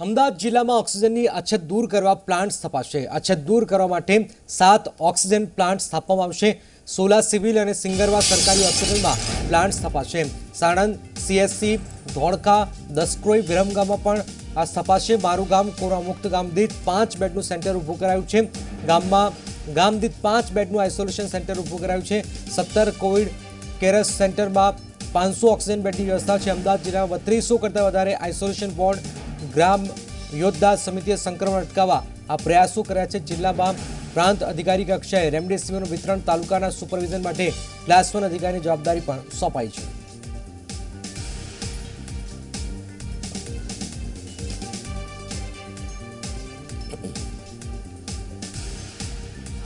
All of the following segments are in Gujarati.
અમદાવાદ જિલ્લામાં ઓક્સિજનની અછત દૂર કરવા પ્લાન્ટ સ્થપાશે અછત દૂર કરવા માટે સાત ઓક્સિજન પ્લાન્ટ સ્થાપવામાં આવશે સોલા સિવિલ અને સિંગરવા સરકારી હોસ્પિટલમાં પ્લાન્ટ સ્થપાશે સાણંદ સીએસસી ધોળકા દસક્રોઈ વિરમગામમાં પણ આ સ્થપાશે મારું ગામ કોરોના મુક્ત ગામ દીઠ પાંચ બેડનું સેન્ટર ઊભું કરાયું છે ગામમાં ગામ દીઠ પાંચ બેડનું આઇસોલેશન સેન્ટર ઊભું કરાયું છે સત્તર કોવિડ કેરસ સેન્ટરમાં પાંચસો ઓક્સિજન બેડની વ્યવસ્થા છે અમદાવાદ જિલ્લામાં બત્રીસો કરતાં વધારે આઇસોલેશન વોર્ડ ગ્રામ યોદ્ધા સમિતિએ સંક્રમણ અટકાવવા આ પ્રયાસો કર્યા છે જિલ્લામાં પ્રાંત અધિકારી કક્ષાએ રેમડેસિવીરનું વિતરણ તાલુકાના સુપરવિઝન માટે ક્લાસ વન અધિકારીની જવાબદારી પણ સોંપાઈ છે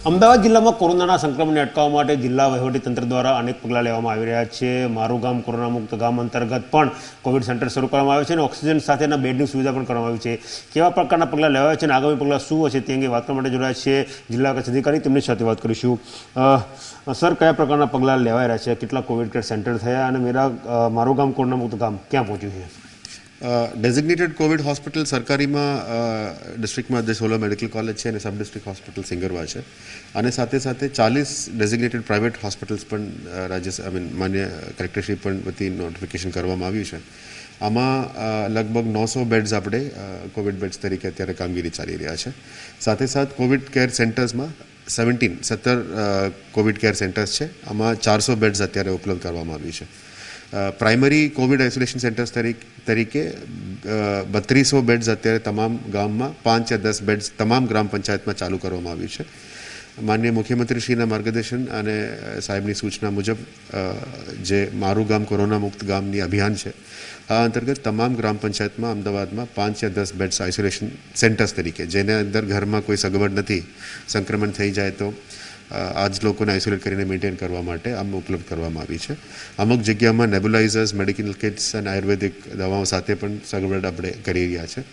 અમદાવાદ જિલ્લામાં કોરોનાના સંક્રમણને અટકાવવા માટે જિલ્લા તંત્ર દ્વારા અનેક પગલાં લેવામાં આવી રહ્યા છે મારું ગામ કોરોના મુક્ત ગામ અંતર્ગત પણ કોવિડ સેન્ટર શરૂ કરવામાં આવ્યું છે અને ઓક્સિજન સાથેના બેડની સુવિધા પણ કરવામાં આવી છે કેવા પ્રકારના પગલાં લેવાયા છે અને આગામી પગલાં શું હશે તે અંગે વાત કરવા માટે જોડાયા છે જિલ્લા કચ્છ અધિકારી તેમની સાથે વાત કરીશું સર કયા પ્રકારના પગલાં લેવાઈ રહ્યા છે કેટલા કોવિડ કેર સેન્ટર થયા અને મેરા મારું ગામ કોરોના મુક્ત ગામ ક્યાં પહોંચ્યું છે ડેઝિગ્નેટેડ કોવિડ હોસ્પિટલ સરકારીમાં ડિસ્ટ્રિક્ટમાં જે સોલો મેડિકલ કોલેજ છે અને સબ ડિસ્ટ્રિક્ટ હોસ્પિટલ સિંગરવા છે અને સાથે સાથે ચાલીસ ડેઝિગ્નેટેડ પ્રાઇવેટ હોસ્પિટલ્સ પણ રાજ્ય આઈ મીન માન્ય કલેક્ટરશ્રી પણ વતી નોટિફિકેશન કરવામાં આવ્યું છે આમાં લગભગ નવસો બેડ્સ આપણે કોવિડ બેડ્સ તરીકે અત્યારે કામગીરી ચાલી રહ્યા છે સાથે સાથે કોવિડ કેર સેન્ટર્સમાં સેવન્ટીન સત્તર કોવિડ કેર સેન્ટર્સ છે આમાં ચારસો બેડ્સ અત્યારે ઉપલબ્ધ કરવામાં આવ્યું છે પ્રાઇમરી કોવિડ આઇસોલેશન સેન્ટર્સ તરીકે બત્રીસો બેડ્સ અત્યારે તમામ ગામમાં પાંચ યા દસ બેડ્સ તમામ ગ્રામ પંચાયતમાં ચાલુ કરવામાં આવ્યું છે માનનીય મુખ્યમંત્રીશ્રીના માર્ગદર્શન અને સાહેબની સૂચના મુજબ જે મારું ગામ કોરોના મુક્ત ગામની અભિયાન છે આ અંતર્ગત તમામ ગ્રામ પંચાયતમાં અમદાવાદમાં પાંચ યા દસ બેડ્સ આઇસોલેશન સેન્ટર્સ તરીકે જેના અંદર ઘરમાં કોઈ સગવડ નથી સંક્રમણ થઈ જાય તો આ જ લોકોને આઇસોલેટ કરીને મેન્ટેન કરવા માટે આમ ઉપલબ્ધ કરવામાં આવી છે અમુક જગ્યામાં નેબ્યુલાઇઝર્સ મેડિકલ કિટ્સ અને આયુર્વેદિક દવાઓ સાથે પણ સગવડ આપણે કરી રહ્યા છે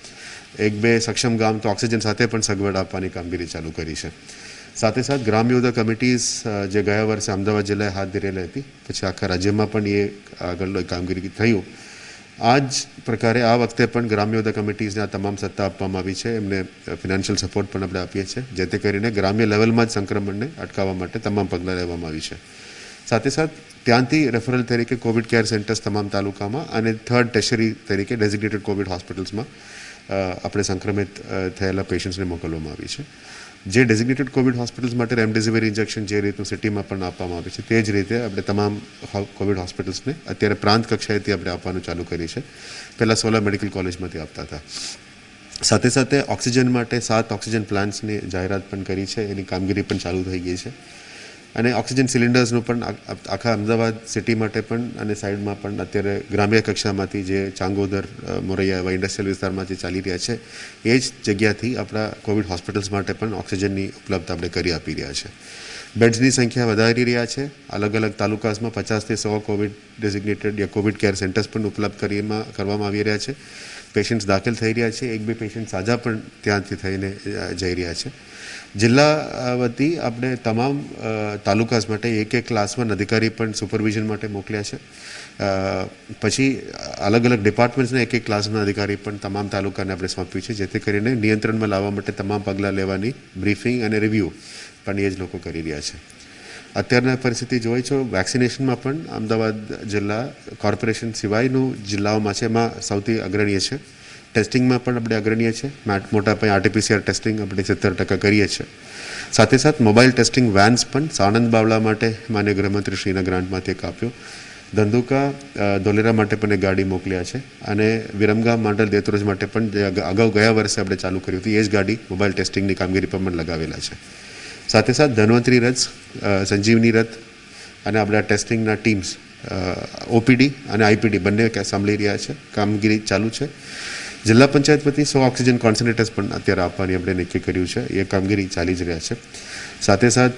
એક બે સક્ષમ ગામ તો ઓક્સિજન સાથે પણ સગવડ આપવાની કામગીરી ચાલુ કરી છે સાથે સાથે ગ્રામ યોદ્ધા કમિટીઝ જે ગયા વર્ષે અમદાવાદ જિલ્લાએ હાથ ધરેલી હતી પછી આખા રાજ્યમાં પણ એ આગળ કામગીરી થયું આ જ પ્રકારે આ વખતે પણ ગ્રામ્યોદય કમિટીઝને આ તમામ સત્તા આપવામાં આવી છે એમને ફિનાન્શિયલ સપોર્ટ પણ આપણે આપીએ છીએ જેથી કરીને ગ્રામ્ય લેવલમાં જ સંક્રમણને અટકાવવા માટે તમામ પગલાં લેવામાં આવી છે સાથે સાથ ત્યાંથી રેફરલ તરીકે કોવિડ કેર સેન્ટર્સ તમામ તાલુકામાં અને થર્ડ ટેશરી તરીકે ડેઝિગ્નેટેડ કોવિડ હોસ્પિટલ્સમાં આપણે સંક્રમિત થયેલા પેશન્ટ્સને મોકલવામાં આવી છે જે ડેઝિગ્નેટેડ કોવિડ હોસ્પિટલ્સ માટે રેમડેસિવિર ઇન્જેક્શન જે રીતનું સિટીમાં પણ આપવામાં આવે છે તે જ રીતે આપણે તમામ કોવિડ હોસ્પિટલ્સને અત્યારે પ્રાંત કક્ષાએથી આપણે આપવાનું ચાલુ કરી છે પહેલાં સોલા મેડિકલ કોલેજમાંથી આપતા હતા સાથે સાથે ઓક્સિજન માટે સાત ઓક્સિજન પ્લાન્ટ્સની જાહેરાત પણ કરી છે એની કામગીરી પણ ચાલુ થઈ ગઈ છે અને ઓક્સિજન સિલિન્ડર્સનું પણ આખા અમદાવાદ સિટી માટે પણ અને સાઈડમાં પણ અત્યારે ગ્રામ્ય કક્ષામાંથી જે ચાંગોદર મોરૈયા એવા ઇન્ડસ્ટ્રીયલ વિસ્તારમાં જે ચાલી રહ્યા છે એ જ જગ્યાથી આપણા કોવિડ હોસ્પિટલ્સ માટે પણ ઓક્સિજનની ઉપલબ્ધ આપણે કરી આપી રહ્યા છે બેડ્સની સંખ્યા વધારી રહ્યા છે અલગ અલગ તાલુકાસમાં પચાસથી સો કોવિડ ડેઝિગ્નેટેડ યા કોવિડ કેર સેન્ટર્સ પણ ઉપલબ્ધ કરીમાં કરવામાં આવી રહ્યા છે પેશન્ટ્સ દાખલ થઈ રહ્યા છે એક બે પેશન્ટ સાજા પણ ત્યાંથી થઈને જઈ રહ્યા છે જિલ્લા વતી આપણે તમામ તાલુકાસ માટે એક એક ક્લાસમાં અધિકારી પણ સુપરવિઝન માટે મોકલ્યા છે પછી અલગ અલગ ડિપાર્ટમેન્ટ્સને એક એક ક્લાસના અધિકારી પણ તમામ તાલુકાને આપણે સોંપ્યું છે જેથી કરીને નિયંત્રણમાં લાવવા માટે તમામ પગલાં લેવાની બ્રીફિંગ અને રિવ્યૂ પણ એ જ લોકો કરી રહ્યા છે અત્યારના પરિસ્થિતિ જોઈ છો વેક્સિનેશનમાં પણ અમદાવાદ જિલ્લા કોર્પોરેશન સિવાયનું જિલ્લાઓમાં છે એમાં સૌથી અગ્રણીય છે ટેસ્ટિંગમાં પણ આપણે અગ્રણીય છે મોટા પાયે આરટીપીસીઆર ટેસ્ટિંગ આપણે સિત્તેર ટકા કરીએ છીએ સાથે સાથે મોબાઈલ ટેસ્ટિંગ વેન્સ પણ સાણંદ બાવળા માટે માન્ય ગૃહમંત્રી શ્રીના ગ્રાન્ટમાંથી એક આપ્યો ધંધુકા ધોલેરા માટે પણ એક ગાડી મોકલ્યા છે અને વિરમગામ માંડલ દેતરોજ માટે પણ જે અગાઉ ગયા વર્ષે આપણે ચાલુ કર્યું હતું એ જ ગાડી મોબાઈલ ટેસ્ટિંગની કામગીરી પર પણ લગાવેલા છે સાથે સાથે ધન્વંતરી રથ સંજીવની રથ અને આપણા ટેસ્ટિંગના ટીમ્સ ઓપીડી અને આઈપીડી બંને સાંભળી રહ્યા છે કામગીરી ચાલુ છે જિલ્લા પંચાયત વતી સો ઓક્સિજન કોન્સન્ટ્રેટર્સ પણ અત્યારે આપવાની આપણે નક્કી કર્યું છે એ કામગીરી ચાલી જ રહ્યા છે સાથે સાથ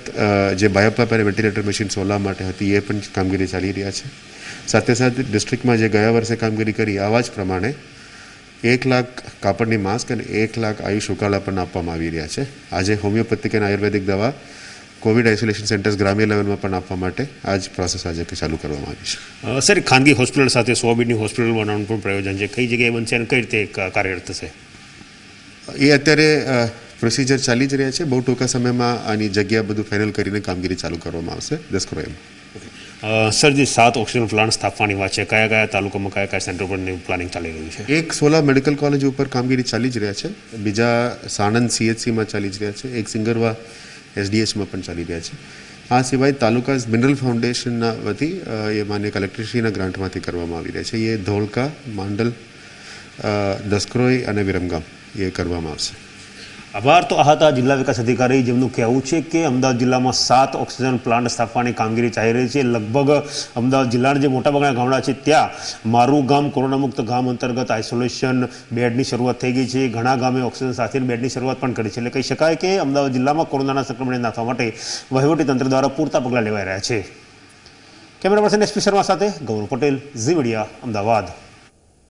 જે બાયોપાપ અને વેન્ટિલેટર મશીન સોલા માટે હતી એ પણ કામગીરી ચાલી રહ્યા છે સાથે સાથે ડિસ્ટ્રિક્ટમાં જે ગયા વર્ષે કામગીરી કરી આવા જ પ્રમાણે એક લાખ કાપડની માસ્ક અને એક લાખ આયુષ ઉકાળા પણ આપવામાં આવી રહ્યા છે આજે હોમિયોપેથિક અને આયુર્વેદિક દવા કોવિડ આઇસોલેશન સેન્ટર્સ ગ્રામ્ય લેવલમાં પણ આપવા માટે આ જ પ્રોસેસ આજે ચાલુ કરવામાં આવી છે સર ખાનગી હોસ્પિટલ સાથે સો બેડની હોસ્પિટલ બનાવવાનું પણ પ્રયોજન છે કઈ જગ્યાએ બનશે અને કઈ રીતે કાર્યરત થશે એ અત્યારે પ્રોસિજર ચાલી જ રહ્યા છે બહુ ટૂંકા સમયમાં આની જગ્યા બધું ફાઇનલ કરીને કામગીરી ચાલુ કરવામાં આવશે દસ કરોડ એમ સર જે સાત ઓક્સિજન પ્લાન્ટ સ્થાપવાની વાત છે કયા કયા તાલુકામાં કયા કયા સેન્ટર પર પ્લાનિંગ ચાલી રહ્યું છે એક સોલા મેડિકલ કોલેજ ઉપર કામગીરી ચાલી જ રહ્યા છે બીજા સાણંદ સીએચસીમાં ચાલી જ રહ્યા છે એક સિંગરવા એસડીએચમાં પણ ચાલી રહ્યા છે આ સિવાય તાલુકા મિનરલ ફાઉન્ડેશનના વતી એ માન્ય કલેક્ટરશ્રીના ગ્રાન્ટમાંથી કરવામાં આવી રહ્યા છે એ ધોળકા માંડલ દસક્રોઈ અને વિરમગામ એ કરવામાં આવશે આભાર તો આ હતા જિલ્લા વિકાસ અધિકારી જેમનું કહેવું છે કે અમદાવાદ જિલ્લામાં સાત ઓક્સિજન પ્લાન્ટ સ્થાપવાની કામગીરી ચાલી રહી છે લગભગ અમદાવાદ જિલ્લાના જે મોટાભાગના ગામડા છે ત્યાં મારું ગામ કોરોનામુક્ત ગામ અંતર્ગત આઇસોલેશન બેડની શરૂઆત થઈ ગઈ છે ઘણા ગામે ઓક્સિજન સાથે બેડની શરૂઆત પણ કરી છે એટલે કહી શકાય કે અમદાવાદ જિલ્લામાં કોરોનાના સંક્રમણને નાથવા માટે વહીવટીતંત્ર દ્વારા પૂરતા પગલાં લેવાઈ રહ્યા છે કેમેરા પર્સન એસપી શર્મા સાથે ગૌરવ પટેલ ઝી મીડિયા અમદાવાદ